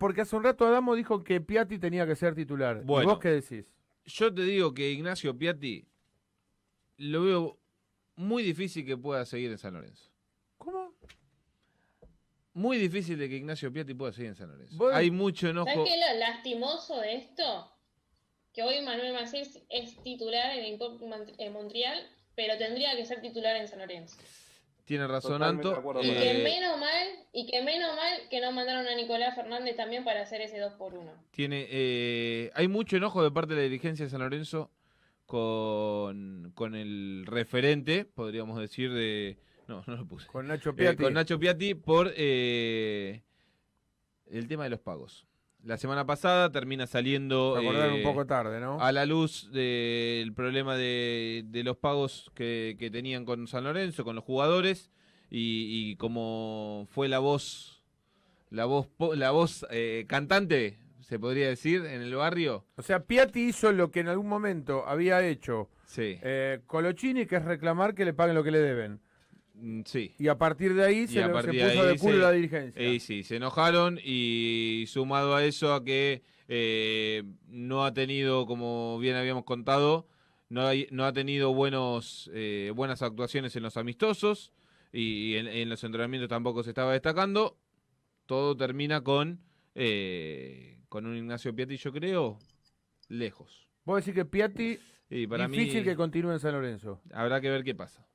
porque hace un rato Adamo dijo que Piatti tenía que ser titular. ¿Y vos qué decís? Yo te digo que Ignacio Piatti lo veo muy difícil que pueda seguir en San Lorenzo. ¿Cómo? Muy difícil de que Ignacio Piatti pueda seguir en San Lorenzo. Hay mucho enojo. ¿Sabes qué es lo lastimoso de esto? Que hoy Manuel Macías es titular en, en Montreal, pero tendría que ser titular en San Lorenzo. Tiene razón, Anto. Y que menos mal, y que menos mal que no mandaron a Nicolás Fernández también para hacer ese 2 por 1 Tiene, eh, hay mucho enojo de parte de la dirigencia de San Lorenzo con, el referente, podríamos decir, de. No, no lo puse. Con Nacho eh, Piatti. con Nacho Piatti por eh, el tema de los pagos la semana pasada, termina saliendo un eh, poco tarde, ¿no? a la luz del problema de, los pagos que, tenían con San Lorenzo, con los jugadores, y, como fue la voz, la voz, la voz eh, cantante, se podría decir, en el barrio. O sea, Piatti hizo lo que en algún momento había hecho sí. Eh, Colochini, que es reclamar que le paguen lo que le deben. Mm, y a partir de ahí se, puso de culo la dirigencia. Y sí, se enojaron y sumado a eso a que eh, no ha tenido, como bien habíamos contado, no, no ha tenido buenos, eh, buenas actuaciones en los amistosos y, en, los entrenamientos tampoco se estaba destacando. Todo termina con, eh, con un Ignacio Piatti, yo creo, lejos. Vos decir que Piatti, y para difícil que continúe en San Lorenzo. Habrá que ver qué pasa.